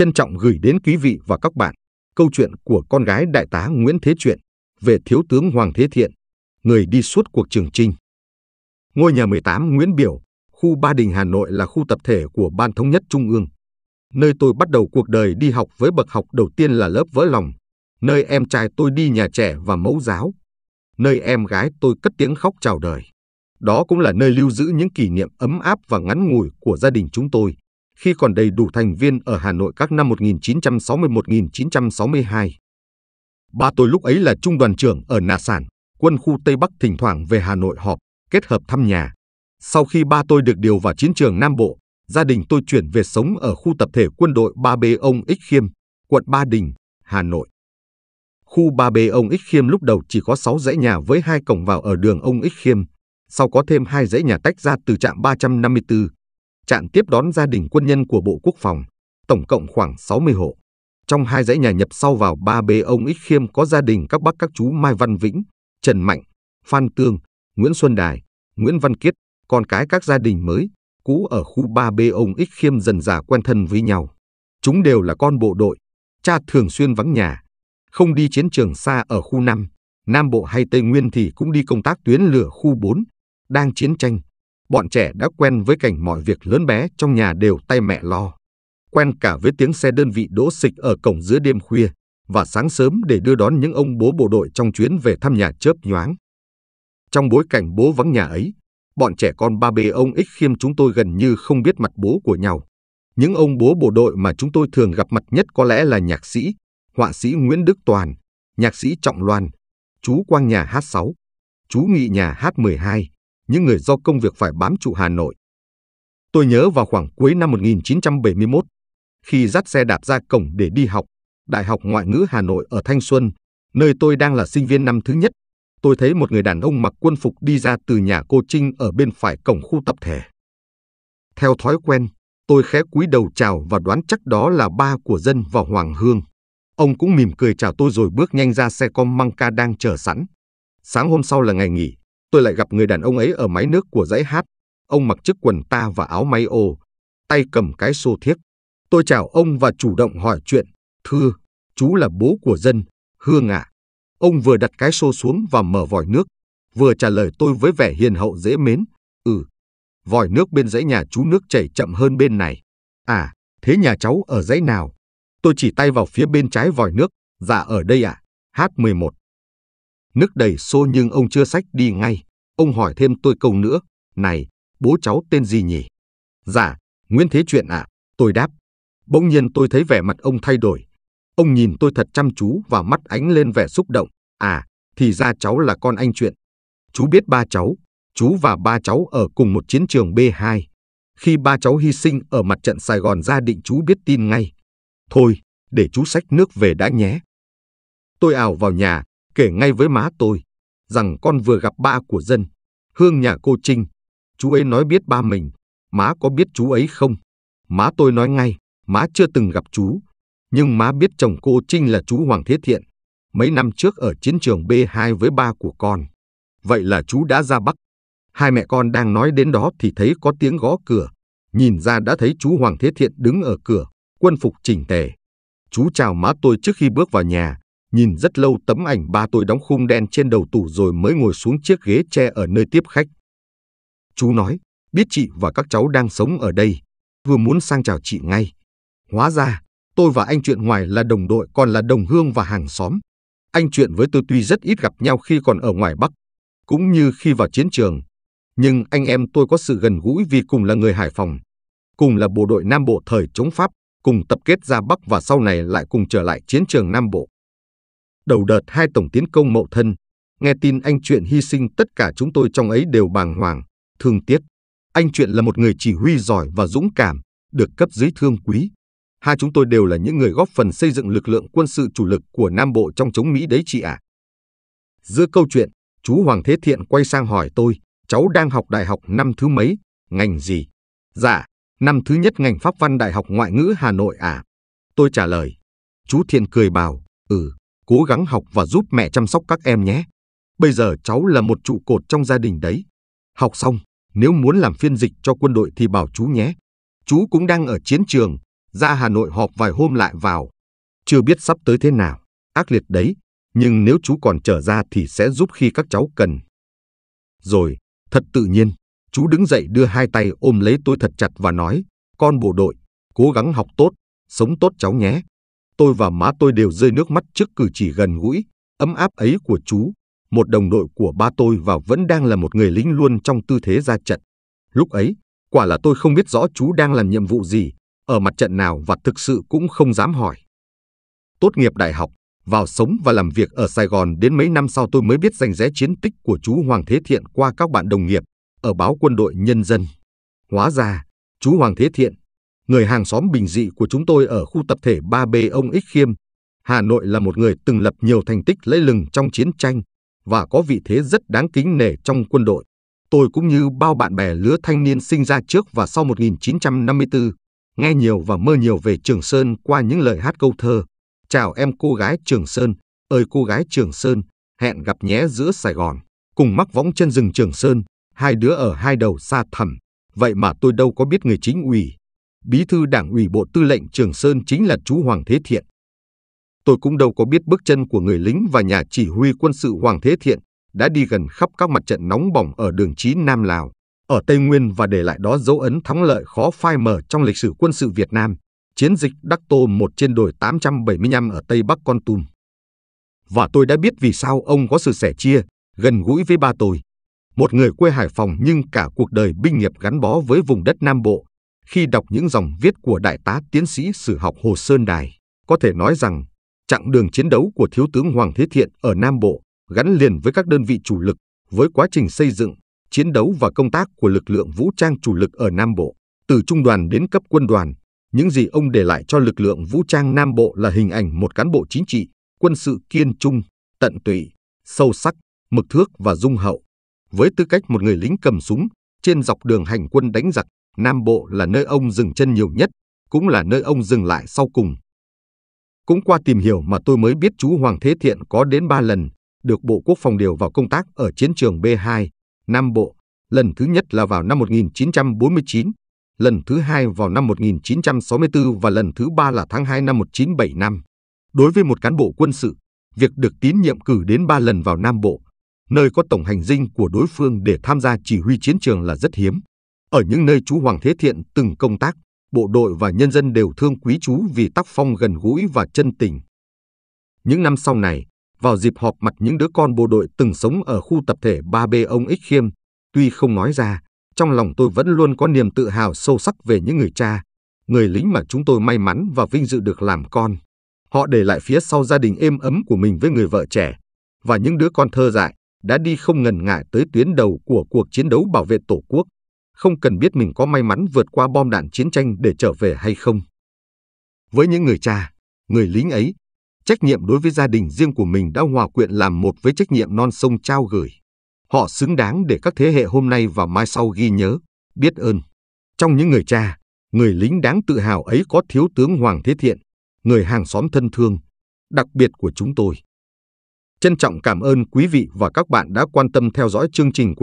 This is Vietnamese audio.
trân trọng gửi đến quý vị và các bạn câu chuyện của con gái đại tá Nguyễn Thế Truyện về thiếu tướng Hoàng Thế Thiện, người đi suốt cuộc trường trinh. Ngôi nhà 18 Nguyễn Biểu, khu Ba Đình Hà Nội là khu tập thể của Ban Thống nhất Trung ương, nơi tôi bắt đầu cuộc đời đi học với bậc học đầu tiên là lớp vỡ lòng, nơi em trai tôi đi nhà trẻ và mẫu giáo, nơi em gái tôi cất tiếng khóc chào đời. Đó cũng là nơi lưu giữ những kỷ niệm ấm áp và ngắn ngủi của gia đình chúng tôi khi còn đầy đủ thành viên ở Hà Nội các năm 1961-1962. Ba tôi lúc ấy là trung đoàn trưởng ở Nà Sản, quân khu Tây Bắc thỉnh thoảng về Hà Nội họp, kết hợp thăm nhà. Sau khi ba tôi được điều vào chiến trường Nam Bộ, gia đình tôi chuyển về sống ở khu tập thể quân đội 3B ông Ích Khiêm, quận Ba Đình, Hà Nội. Khu 3B ông Ích Khiêm lúc đầu chỉ có 6 dãy nhà với hai cổng vào ở đường ông Ích Khiêm, sau có thêm hai dãy nhà tách ra từ trạm 354 trạng tiếp đón gia đình quân nhân của Bộ Quốc phòng, tổng cộng khoảng 60 hộ. Trong hai dãy nhà nhập sau vào ba bê ông Ích Khiêm có gia đình các bác các chú Mai Văn Vĩnh, Trần Mạnh, Phan Tương, Nguyễn Xuân Đài, Nguyễn Văn Kiết, con cái các gia đình mới, cũ ở khu 3B ông Ích Khiêm dần dà quen thân với nhau. Chúng đều là con bộ đội, cha thường xuyên vắng nhà, không đi chiến trường xa ở khu 5, Nam Bộ hay Tây Nguyên thì cũng đi công tác tuyến lửa khu 4, đang chiến tranh, bọn trẻ đã quen với cảnh mọi việc lớn bé trong nhà đều tay mẹ lo. Quen cả với tiếng xe đơn vị đỗ xịch ở cổng giữa đêm khuya và sáng sớm để đưa đón những ông bố bộ đội trong chuyến về thăm nhà chớp nhoáng. Trong bối cảnh bố vắng nhà ấy, bọn trẻ con ba bề ông ích khiêm chúng tôi gần như không biết mặt bố của nhau. Những ông bố bộ đội mà chúng tôi thường gặp mặt nhất có lẽ là nhạc sĩ, họa sĩ Nguyễn Đức Toàn, nhạc sĩ Trọng Loan, chú Quang nhà H6, chú Nghị nhà H12, những người do công việc phải bám trụ Hà Nội. Tôi nhớ vào khoảng cuối năm 1971, khi dắt xe đạp ra cổng để đi học, Đại học Ngoại ngữ Hà Nội ở Thanh Xuân, nơi tôi đang là sinh viên năm thứ nhất, tôi thấy một người đàn ông mặc quân phục đi ra từ nhà cô Trinh ở bên phải cổng khu tập thể. Theo thói quen, tôi khẽ cúi đầu chào và đoán chắc đó là ba của dân và Hoàng Hương. Ông cũng mỉm cười chào tôi rồi bước nhanh ra xe con Manca đang chờ sẵn. Sáng hôm sau là ngày nghỉ, tôi lại gặp người đàn ông ấy ở máy nước của dãy hát. Ông mặc chiếc quần ta và áo may ô, tay cầm cái xô thiếc. Tôi chào ông và chủ động hỏi chuyện. Thưa, chú là bố của dân, Hương ạ. À. Ông vừa đặt cái xô xuống và mở vòi nước, vừa trả lời tôi với vẻ hiền hậu dễ mến. Ừ, vòi nước bên dãy nhà chú nước chảy chậm hơn bên này. À, thế nhà cháu ở dãy nào? Tôi chỉ tay vào phía bên trái vòi nước. Dạ ở đây ạ, à? H11. Nước đầy xô nhưng ông chưa sách đi ngay. Ông hỏi thêm tôi câu nữa. Này, bố cháu tên gì nhỉ? Dạ, Nguyễn Thế Chuyện ạ. À? Tôi đáp. Bỗng nhiên tôi thấy vẻ mặt ông thay đổi. Ông nhìn tôi thật chăm chú và mắt ánh lên vẻ xúc động. À, thì ra cháu là con anh Chuyện. Chú biết ba cháu. Chú và ba cháu ở cùng một chiến trường B2. Khi ba cháu hy sinh ở mặt trận Sài Gòn gia định chú biết tin ngay. Thôi, để chú sách nước về đã nhé. Tôi ảo vào nhà, kể ngay với má tôi rằng con vừa gặp ba của dân, hương nhà cô Trinh. Chú ấy nói biết ba mình, má có biết chú ấy không? Má tôi nói ngay, má chưa từng gặp chú, nhưng má biết chồng cô Trinh là chú Hoàng Thế Thiện, mấy năm trước ở chiến trường B2 với ba của con. Vậy là chú đã ra Bắc. Hai mẹ con đang nói đến đó thì thấy có tiếng gõ cửa. Nhìn ra đã thấy chú Hoàng Thế Thiện đứng ở cửa, quân phục chỉnh tề. Chú chào má tôi trước khi bước vào nhà nhìn rất lâu tấm ảnh ba tôi đóng khung đen trên đầu tủ rồi mới ngồi xuống chiếc ghế tre ở nơi tiếp khách. Chú nói, biết chị và các cháu đang sống ở đây, vừa muốn sang chào chị ngay. Hóa ra, tôi và anh chuyện ngoài là đồng đội còn là đồng hương và hàng xóm. Anh chuyện với tôi tuy rất ít gặp nhau khi còn ở ngoài Bắc, cũng như khi vào chiến trường. Nhưng anh em tôi có sự gần gũi vì cùng là người Hải Phòng, cùng là bộ đội Nam Bộ thời chống Pháp, cùng tập kết ra Bắc và sau này lại cùng trở lại chiến trường Nam Bộ đầu đợt hai tổng tiến công mậu thân, nghe tin anh Chuyện hy sinh tất cả chúng tôi trong ấy đều bàng hoàng, thương tiếc. Anh Chuyện là một người chỉ huy giỏi và dũng cảm, được cấp dưới thương quý. Hai chúng tôi đều là những người góp phần xây dựng lực lượng quân sự chủ lực của Nam Bộ trong chống Mỹ đấy chị ạ. À. Giữa câu chuyện, chú Hoàng Thế Thiện quay sang hỏi tôi, cháu đang học đại học năm thứ mấy, ngành gì? Dạ, năm thứ nhất ngành Pháp văn Đại học Ngoại ngữ Hà Nội à? Tôi trả lời. Chú Thiện cười bảo, ừ cố gắng học và giúp mẹ chăm sóc các em nhé. Bây giờ cháu là một trụ cột trong gia đình đấy. Học xong, nếu muốn làm phiên dịch cho quân đội thì bảo chú nhé. Chú cũng đang ở chiến trường, ra Hà Nội họp vài hôm lại vào. Chưa biết sắp tới thế nào, ác liệt đấy, nhưng nếu chú còn trở ra thì sẽ giúp khi các cháu cần. Rồi, thật tự nhiên, chú đứng dậy đưa hai tay ôm lấy tôi thật chặt và nói, con bộ đội, cố gắng học tốt, sống tốt cháu nhé tôi và má tôi đều rơi nước mắt trước cử chỉ gần gũi, ấm áp ấy của chú, một đồng đội của ba tôi và vẫn đang là một người lính luôn trong tư thế ra trận. Lúc ấy, quả là tôi không biết rõ chú đang làm nhiệm vụ gì, ở mặt trận nào và thực sự cũng không dám hỏi. Tốt nghiệp đại học, vào sống và làm việc ở Sài Gòn đến mấy năm sau tôi mới biết danh rẽ chiến tích của chú Hoàng Thế Thiện qua các bạn đồng nghiệp ở báo Quân đội Nhân dân. Hóa ra, chú Hoàng Thế Thiện người hàng xóm bình dị của chúng tôi ở khu tập thể 3B ông Ích Khiêm, Hà Nội là một người từng lập nhiều thành tích lẫy lừng trong chiến tranh và có vị thế rất đáng kính nể trong quân đội. Tôi cũng như bao bạn bè lứa thanh niên sinh ra trước và sau 1954, nghe nhiều và mơ nhiều về Trường Sơn qua những lời hát câu thơ. Chào em cô gái Trường Sơn, ơi cô gái Trường Sơn, hẹn gặp nhé giữa Sài Gòn. Cùng mắc võng chân rừng Trường Sơn, hai đứa ở hai đầu xa thẳm. Vậy mà tôi đâu có biết người chính ủy, bí thư đảng ủy Bộ Tư lệnh Trường Sơn chính là chú Hoàng Thế Thiện. Tôi cũng đâu có biết bước chân của người lính và nhà chỉ huy quân sự Hoàng Thế Thiện đã đi gần khắp các mặt trận nóng bỏng ở đường Chí Nam Lào, ở Tây Nguyên và để lại đó dấu ấn thắng lợi khó phai mờ trong lịch sử quân sự Việt Nam, chiến dịch Đắc Tô một trên đồi 875 ở Tây Bắc Con Tum. Và tôi đã biết vì sao ông có sự sẻ chia, gần gũi với ba tôi. Một người quê Hải Phòng nhưng cả cuộc đời binh nghiệp gắn bó với vùng đất Nam Bộ, khi đọc những dòng viết của Đại tá Tiến sĩ Sử học Hồ Sơn Đài, có thể nói rằng chặng đường chiến đấu của Thiếu tướng Hoàng Thế Thiện ở Nam Bộ gắn liền với các đơn vị chủ lực với quá trình xây dựng, chiến đấu và công tác của lực lượng vũ trang chủ lực ở Nam Bộ, từ trung đoàn đến cấp quân đoàn. Những gì ông để lại cho lực lượng vũ trang Nam Bộ là hình ảnh một cán bộ chính trị, quân sự kiên trung, tận tụy, sâu sắc, mực thước và dung hậu. Với tư cách một người lính cầm súng, trên dọc đường hành quân đánh giặc, Nam Bộ là nơi ông dừng chân nhiều nhất, cũng là nơi ông dừng lại sau cùng. Cũng qua tìm hiểu mà tôi mới biết chú Hoàng Thế Thiện có đến 3 lần được Bộ Quốc phòng điều vào công tác ở chiến trường B2, Nam Bộ, lần thứ nhất là vào năm 1949, lần thứ hai vào năm 1964 và lần thứ ba là tháng 2 năm 1975. Đối với một cán bộ quân sự, việc được tín nhiệm cử đến 3 lần vào Nam Bộ, nơi có tổng hành dinh của đối phương để tham gia chỉ huy chiến trường là rất hiếm. Ở những nơi chú Hoàng Thế Thiện từng công tác, bộ đội và nhân dân đều thương quý chú vì tác phong gần gũi và chân tình. Những năm sau này, vào dịp họp mặt những đứa con bộ đội từng sống ở khu tập thể 3B ông Ích Khiêm, tuy không nói ra, trong lòng tôi vẫn luôn có niềm tự hào sâu sắc về những người cha, người lính mà chúng tôi may mắn và vinh dự được làm con. Họ để lại phía sau gia đình êm ấm của mình với người vợ trẻ và những đứa con thơ dại đã đi không ngần ngại tới tuyến đầu của cuộc chiến đấu bảo vệ Tổ quốc không cần biết mình có may mắn vượt qua bom đạn chiến tranh để trở về hay không. Với những người cha, người lính ấy, trách nhiệm đối với gia đình riêng của mình đã hòa quyện làm một với trách nhiệm non sông trao gửi. Họ xứng đáng để các thế hệ hôm nay và mai sau ghi nhớ, biết ơn. Trong những người cha, người lính đáng tự hào ấy có thiếu tướng Hoàng Thế Thiện, người hàng xóm thân thương, đặc biệt của chúng tôi. Trân trọng cảm ơn quý vị và các bạn đã quan tâm theo dõi chương trình của